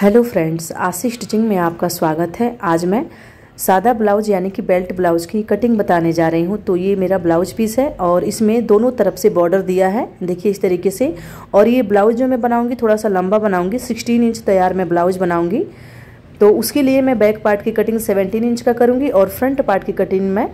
hello friends आशीष stitching में आपका स्वागत है आज मैं सादा ब्लाउज यानी कि बेल्ट ब्लाउज की कटिंग बताने जा रही हूँ तो ये मेरा ब्लाउज पीस है और इसमें दोनों तरफ से बॉर्डर दिया है देखिए इस तरीके से और ये ब्लाउज जो मैं बनाऊँगी थोड़ा सा लंबा बनाऊँगी सिक्सटीन इंच तैयार मैं ब्लाउज बनाऊँगी तो उसके लिए मैं बैक पार्ट की कटिंग सेवेंटीन इंच का करूँगी और फ्रंट पार्ट की कटिंग मैं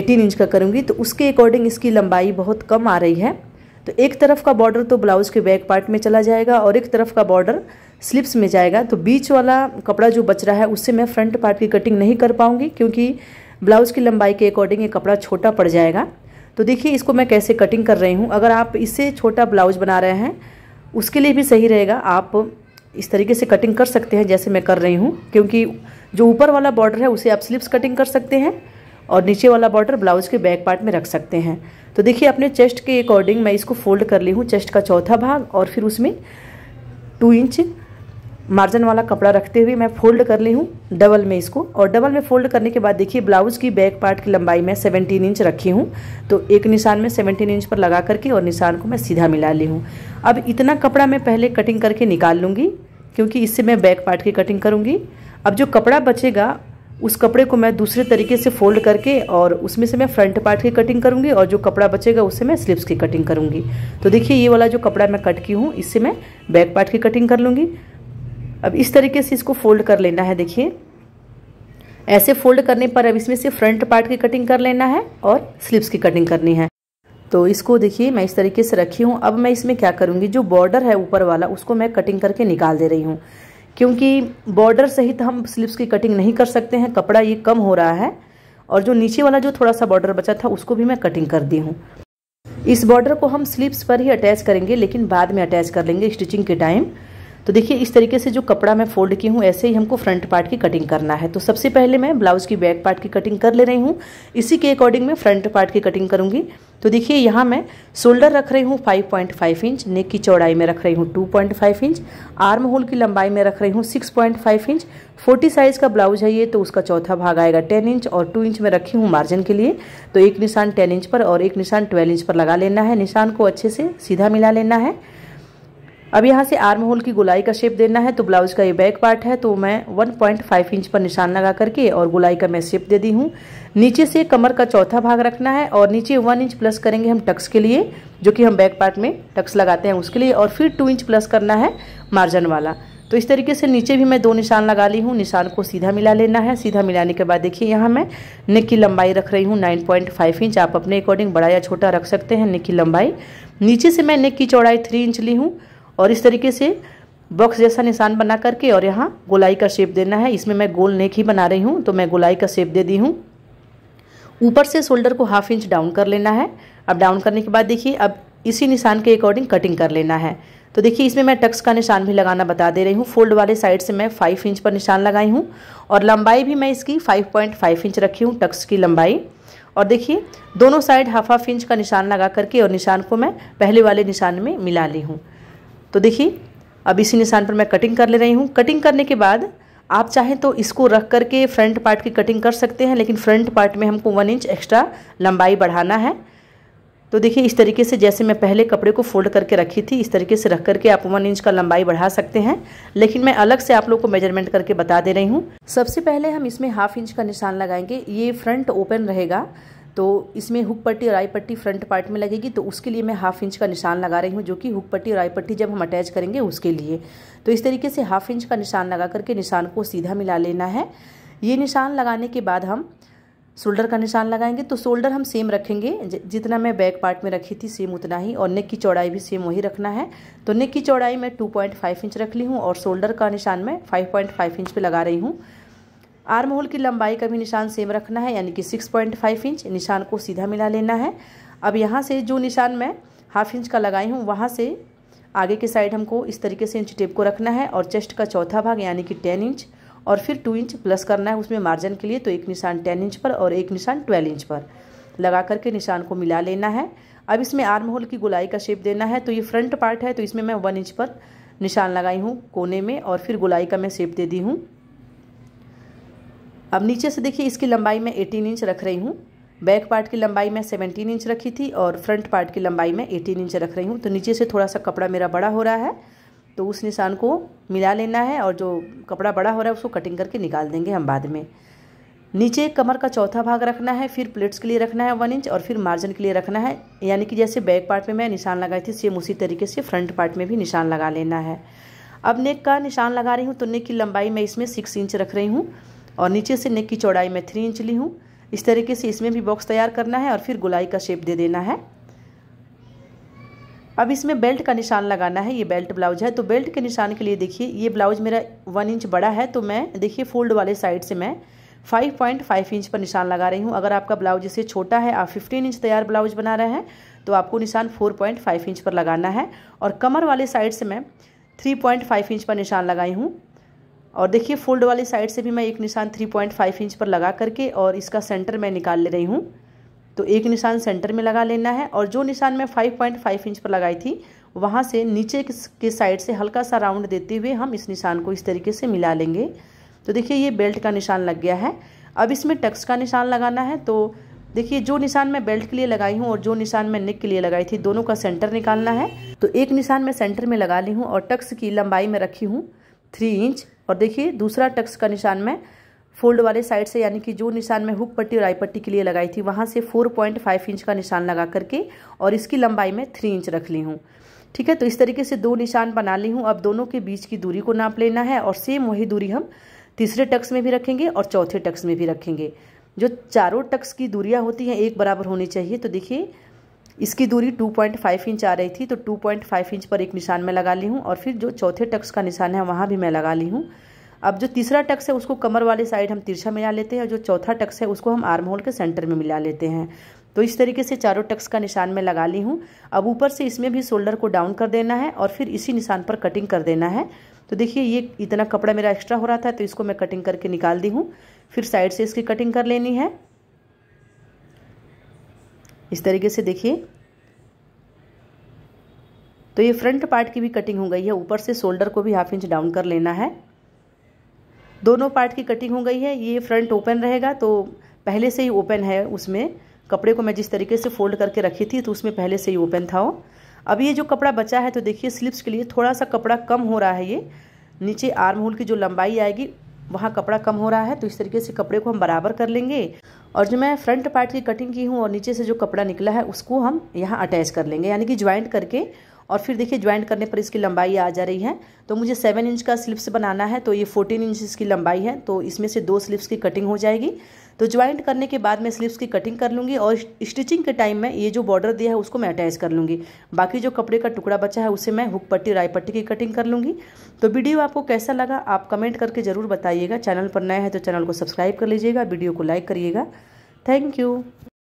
एटीन इंच का करूँगी तो उसके अकॉर्डिंग इसकी लंबाई बहुत कम आ रही है तो एक तरफ का बॉर्डर तो ब्लाउज़ के बैक पार्ट में चला जाएगा और एक तरफ का बॉर्डर स्लिप्स में जाएगा तो बीच वाला कपड़ा जो बच रहा है उससे मैं फ्रंट पार्ट की कटिंग नहीं कर पाऊंगी क्योंकि ब्लाउज़ की लंबाई के अकॉर्डिंग ये कपड़ा छोटा पड़ जाएगा तो देखिए इसको मैं कैसे कटिंग कर रही हूँ अगर आप इससे छोटा ब्लाउज बना रहे हैं उसके लिए भी सही रहेगा आप इस तरीके से कटिंग कर सकते हैं जैसे मैं कर रही हूँ क्योंकि जो ऊपर वाला बॉर्डर है उसे आप स्लिप्स कटिंग कर सकते हैं और नीचे वाला बॉर्डर ब्लाउज के बैक पार्ट में रख सकते हैं तो देखिए अपने चेस्ट के अकॉर्डिंग मैं इसको फोल्ड कर ली हूँ चेस्ट का चौथा भाग और फिर उसमें टू इंच मार्जिन वाला कपड़ा रखते हुए मैं फोल्ड कर ली हूँ डबल में इसको और डबल में फोल्ड करने के बाद देखिए ब्लाउज की बैक पार्ट की लंबाई मैं 17 इंच रखी हूँ तो एक निशान में 17 इंच पर लगा करके और निशान को मैं सीधा मिला ली हूँ अब इतना कपड़ा मैं पहले कटिंग करके निकाल लूँगी क्योंकि इससे मैं बैक पार्ट की कटिंग करूँगी अब जो कपड़ा बचेगा उस कपड़े को मैं दूसरे तरीके से फोल्ड करके और उसमें से मैं फ्रंट पार्ट की कटिंग करूँगी और जो कपड़ा बचेगा उससे मैं स्लिप्स की कटिंग करूँगी तो देखिए ये वाला जो कपड़ा मैं कट की हूँ इससे मैं बैक पार्ट की कटिंग कर लूँगी अब इस तरीके से इसको फोल्ड कर लेना है देखिए ऐसे फोल्ड करने पर अब इसमें से फ्रंट पार्ट की कटिंग कर लेना है और स्लीव्स की कटिंग करनी है तो इसको देखिए मैं इस तरीके से रखी हूँ अब मैं इसमें क्या करूँगी जो बॉर्डर है ऊपर वाला उसको मैं कटिंग करके निकाल दे रही हूँ क्योंकि बॉर्डर सहित हम स्लिप्स की कटिंग नहीं कर सकते हैं कपड़ा ये कम हो रहा है और जो नीचे वाला जो थोड़ा सा बॉर्डर बचा था उसको भी मैं कटिंग कर दी हूँ इस बॉर्डर को हम स्लीव्स पर ही अटैच करेंगे लेकिन बाद में अटैच कर लेंगे स्टिचिंग के टाइम तो देखिए इस तरीके से जो कपड़ा मैं फोल्ड की हूँ ऐसे ही हमको फ्रंट पार्ट की कटिंग करना है तो सबसे पहले मैं ब्लाउज़ की बैक पार्ट की कटिंग कर ले रही हूँ इसी के अकॉर्डिंग मैं फ्रंट पार्ट की कटिंग करूँगी तो देखिए यहाँ मैं शोल्डर रख रही हूँ 5.5 इंच नेक की चौड़ाई में रख रही हूँ 2.5 इंच आर्म होल की लंबाई में रख रही हूँ 6.5 इंच 40 साइज़ का ब्लाउज है ये तो उसका चौथा भाग आएगा 10 इंच और 2 इंच में रखी हूँ मार्जिन के लिए तो एक निशान 10 इंच पर और एक निशान 12 इंच पर लगा लेना है निशान को अच्छे से सीधा मिला लेना है अब यहाँ से आर्म होल की गुलाई का शेप देना है तो ब्लाउज का ये बैक पार्ट है तो मैं 1.5 इंच पर निशान लगा करके और गुलाई का मैं शेप दे दी हूँ नीचे से कमर का चौथा भाग रखना है और नीचे वन इंच प्लस करेंगे हम टक्स के लिए जो कि हम बैक पार्ट में टक्स लगाते हैं उसके लिए और फिर टू इंच प्लस करना है मार्जन वाला तो इस तरीके से नीचे भी मैं दो निशान लगा ली हूँ निशान को सीधा मिला लेना है सीधा मिलाने के बाद देखिए यहाँ मैं नेक की लंबाई रख रही हूँ 9.5 इंच आप अपने अकॉर्डिंग बड़ा या छोटा रख सकते हैं नेक की लंबाई नीचे से मैं नेक की चौड़ाई थ्री इंच ली हूँ और इस तरीके से बॉक्स जैसा निशान बना करके और यहाँ गोलाई का शेप देना है इसमें मैं गोल नेक ही बना रही हूँ तो मैं गोलाई का शेप दे दी हूँ ऊपर से शोल्डर को हाफ इंच डाउन कर लेना है अब डाउन करने के बाद देखिए अब इसी निशान के अकॉर्डिंग कटिंग कर लेना है तो देखिए इसमें मैं टक्स का निशान भी लगाना बता दे रही हूँ फोल्ड वाले साइड से मैं फाइव इंच पर निशान लगाई हूँ और लंबाई भी मैं इसकी फाइव पॉइंट फाइव इंच रखी हूँ टक्स की लंबाई और देखिए दोनों साइड हाफ हाफ इंच का निशान लगा करके और निशान को मैं पहले वाले निशान में मिला ली हूँ तो देखिए अब इसी निशान पर मैं कटिंग कर ले रही हूँ कटिंग करने के बाद आप चाहें तो इसको रख करके फ्रंट पार्ट की कटिंग कर सकते हैं लेकिन फ्रंट पार्ट में हमको वन इंच एक्स्ट्रा लंबाई बढ़ाना है तो देखिए इस तरीके से जैसे मैं पहले कपड़े को फोल्ड करके रखी थी इस तरीके से रख करके आप वन इंच का लंबाई बढ़ा सकते हैं लेकिन मैं अलग से आप लोग को मेजरमेंट करके बता दे रही हूँ सबसे पहले हम इसमें हाफ इंच का निशान लगाएंगे ये फ्रंट ओपन रहेगा तो इसमें हुक पट्टी और आई पट्टी फ्रंट पार्ट में लगेगी तो उसके लिए मैं हाफ इंच का निशान लगा रही हूँ जो कि हुक पट्टी और आई पट्टी जब हम अटैच करेंगे उसके लिए तो इस तरीके से हाफ इंच का निशान लगा करके निशान को सीधा मिला लेना है ये निशान लगाने के बाद हम शोल्डर का निशान लगाएंगे तो शोल्डर हम सेम रखेंगे जितना मैं बैक पार्ट में रखी थी सेम उतना ही और नेक की चौड़ाई भी सेम वही रखना है तो नेक की चौड़ाई मैं 2.5 इंच रख ली हूँ और शोल्डर का निशान मैं 5.5 इंच पे लगा रही हूँ आर्म होल की लंबाई का भी निशान सेम रखना है यानी कि सिक्स पॉइंट फाइव इंच निशान को सीधा मिला लेना है अब यहाँ से जो निशान मैं हाफ इंच का लगाई हूँ वहाँ से आगे के साइड हमको इस तरीके से इंच टेप को रखना है और चेस्ट का चौथा भाग यानी कि टेन इंच और फिर टू इंच प्लस करना है उसमें मार्जिन के लिए तो एक निशान टेन इंच पर और एक निशान ट्वेल्व इंच पर लगा करके निशान को मिला लेना है अब इसमें आर्म होल की गुलाई का शेप देना है तो ये फ्रंट पार्ट है तो इसमें मैं वन इंच पर निशान लगाई हूँ कोने में और फिर गुलाई का मैं शेप दे दी हूँ अब नीचे से देखिए इसकी लंबाई मैं 18 इंच रख रही हूँ बैक पार्ट की लंबाई मैं 17 इंच रखी थी और फ्रंट पार्ट की लंबाई मैं 18 इंच रख रही हूँ तो नीचे से थोड़ा सा कपड़ा मेरा बड़ा हो रहा है तो उस निशान को मिला लेना है और जो कपड़ा बड़ा हो रहा है उसको कटिंग करके निकाल देंगे हम बाद में नीचे कमर का चौथा भाग रखना है फिर प्लेट्स के लिए रखना है वन इंच और फिर मार्जिन के लिए रखना है यानी कि जैसे बैक पार्ट में मैं निशान लगाई थी सेम उसी तरीके से फ्रंट पार्ट में भी निशान लगा लेना है अब नेक का निशान लगा रही हूँ तो नेक की लंबाई मैं इसमें सिक्स इंच रख रही हूँ और नीचे से नेक की चौड़ाई मैं थ्री इंच ली हूँ इस तरीके से इसमें भी बॉक्स तैयार करना है और फिर गुलाई का शेप दे देना है अब इसमें बेल्ट का निशान लगाना है ये बेल्ट ब्लाउज है तो बेल्ट के निशान के लिए देखिए ये ब्लाउज मेरा वन इंच बड़ा है तो मैं देखिए फोल्ड वाले साइड से मैं 5.5 इंच पर निशान लगा रही हूँ अगर आपका ब्लाउज इससे छोटा है आप 15 इंच तैयार ब्लाउज बना रहे हैं तो आपको निशान 4.5 इंच पर लगाना है और कमर वाले साइड से मैं 3.5 इंच पर निशान लगाई हूँ और देखिए फोल्ड वाली साइड से भी मैं एक निशान 3.5 इंच पर लगा करके और इसका सेंटर मैं निकाल ले रही हूँ तो एक निशान सेंटर में लगा लेना है और जो निशान मैं 5.5 इंच पर लगाई थी वहाँ से नीचे के साइड से हल्का सा राउंड देते हुए हम इस निशान को इस तरीके से मिला लेंगे तो देखिए ये बेल्ट का निशान लग गया है अब इसमें टक्स का निशान लगाना है तो देखिए जो निशान मैं बेल्ट के लिए लगाई हूँ और जो निशान मैं नेक के लिए लगाई थी दोनों का सेंटर निकालना है तो एक निशान मैं सेंटर में लगा ली हूँ और टक्स की लंबाई में रखी हूँ थ्री इंच और देखिए दूसरा टक्स का निशान मैं फोल्ड वाले साइड से यानी कि जो निशान मैं हुक पट्टी और आई पट्टी के लिए लगाई थी वहाँ से 4.5 इंच का निशान लगा करके और इसकी लंबाई में थ्री इंच रख ली हूँ ठीक है तो इस तरीके से दो निशान बना ली हूँ अब दोनों के बीच की दूरी को नाप लेना है और सेम वही दूरी हम तीसरे टक्स में भी रखेंगे और चौथे टक्स में भी रखेंगे जो चारों टक्स की दूरियाँ होती हैं एक बराबर होनी चाहिए तो देखिए इसकी दूरी 2.5 इंच आ रही थी तो 2.5 इंच पर एक निशान मैं लगा ली हूँ और फिर जो चौथे टक्स का निशान है वहाँ भी मैं लगा ली हूँ अब जो तीसरा टक्स है उसको कमर वाली साइड हम तिरछा मिला लेते हैं और जो चौथा टक्स है उसको हम आर्म होल के सेंटर में मिला लेते हैं तो इस तरीके से चारों टक्स का निशान मैं लगा ली हूँ अब ऊपर से इसमें भी शोल्डर को डाउन कर देना है और फिर इसी निशान पर कटिंग कर देना है तो देखिए ये इतना कपड़ा मेरा एक्स्ट्रा हो रहा था तो इसको मैं कटिंग करके निकाल दी हूँ फिर साइड से इसकी कटिंग कर लेनी है इस तरीके से देखिए तो ये फ्रंट पार्ट की भी कटिंग हो गई है ऊपर से शोल्डर को भी हाफ इंच डाउन कर लेना है दोनों पार्ट की कटिंग हो गई है ये फ्रंट ओपन रहेगा तो पहले से ही ओपन है उसमें कपड़े को मैं जिस तरीके से फोल्ड करके रखी थी तो उसमें पहले से ही ओपन था वो अब ये जो कपड़ा बचा है तो देखिए स्लिप्स के लिए थोड़ा सा कपड़ा कम हो रहा है ये नीचे आर्म होल की जो लंबाई आएगी वहाँ कपड़ा कम हो रहा है तो इस तरीके से कपड़े को हम बराबर कर लेंगे और जो मैं फ्रंट पार्ट की कटिंग की हूँ और नीचे से जो कपड़ा निकला है उसको हम यहाँ अटैच कर लेंगे यानी कि ज्वाइंट करके और फिर देखिए ज्वाइंट करने पर इसकी लंबाई आ जा रही है तो मुझे सेवन इंच का स्लिप्स बनाना है तो ये फोर्टीन इंच इसकी लंबाई है तो इसमें से दो स्लिप्स की कटिंग हो जाएगी तो ज्वाइंट करने के बाद मैं स्लिप्स की कटिंग कर लूँगी और स्टिचिंग के टाइम में ये जो बॉर्डर दिया है उसको मैं अटैच कर लूँगी बाकी जो कपड़े का टुकड़ा बचा है उसे मैं हुक पट्टी राय पट्टी की कटिंग कर लूँगी तो वीडियो आपको कैसा लगा आप कमेंट करके ज़रूर बताइएगा चैनल पर नया है तो चैनल को सब्सक्राइब कर लीजिएगा वीडियो को लाइक करिएगा थैंक यू